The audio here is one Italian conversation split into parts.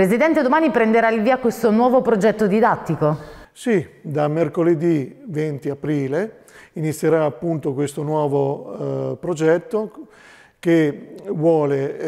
Presidente, domani prenderà il via questo nuovo progetto didattico? Sì, da mercoledì 20 aprile inizierà appunto questo nuovo eh, progetto che vuole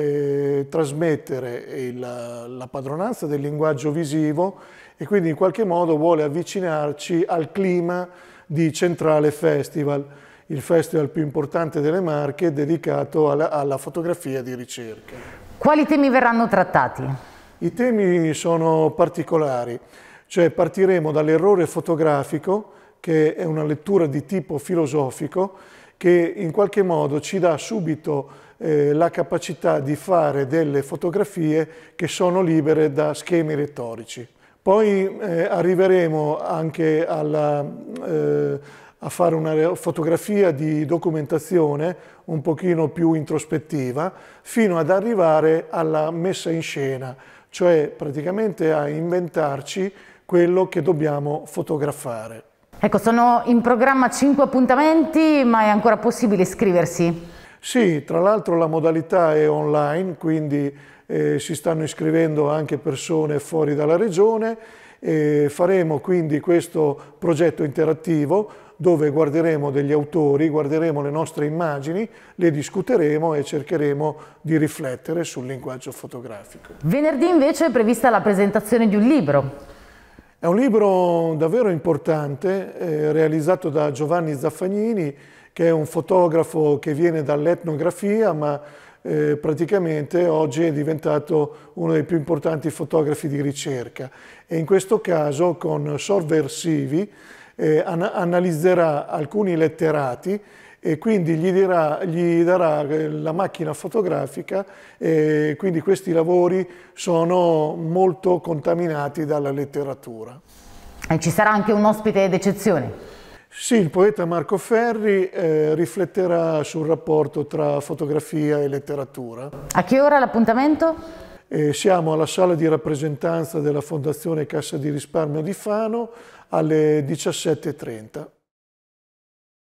eh, trasmettere il, la padronanza del linguaggio visivo e quindi in qualche modo vuole avvicinarci al clima di Centrale Festival, il festival più importante delle Marche dedicato alla, alla fotografia di ricerca. Quali temi verranno trattati? I temi sono particolari, cioè partiremo dall'errore fotografico, che è una lettura di tipo filosofico, che in qualche modo ci dà subito eh, la capacità di fare delle fotografie che sono libere da schemi retorici. Poi eh, arriveremo anche alla, eh, a fare una fotografia di documentazione un pochino più introspettiva, fino ad arrivare alla messa in scena, cioè praticamente a inventarci quello che dobbiamo fotografare. Ecco, sono in programma 5 appuntamenti, ma è ancora possibile iscriversi? Sì, tra l'altro la modalità è online, quindi eh, si stanno iscrivendo anche persone fuori dalla regione e faremo quindi questo progetto interattivo dove guarderemo degli autori, guarderemo le nostre immagini, le discuteremo e cercheremo di riflettere sul linguaggio fotografico. Venerdì invece è prevista la presentazione di un libro. È un libro davvero importante, eh, realizzato da Giovanni Zaffagnini, che è un fotografo che viene dall'etnografia, ma eh, praticamente oggi è diventato uno dei più importanti fotografi di ricerca e in questo caso con Sorversivi eh, an analizzerà alcuni letterati e quindi gli, dirà, gli, darà eh, la macchina fotografica e quindi questi lavori sono molto contaminati dalla letteratura. E ci sarà anche un ospite d'eccezione? Sì, il poeta Marco Ferri eh, rifletterà sul rapporto tra fotografia e letteratura. A che ora l'appuntamento? Eh, siamo alla sala di rappresentanza della Fondazione Cassa di Risparmio di Fano alle 17.30.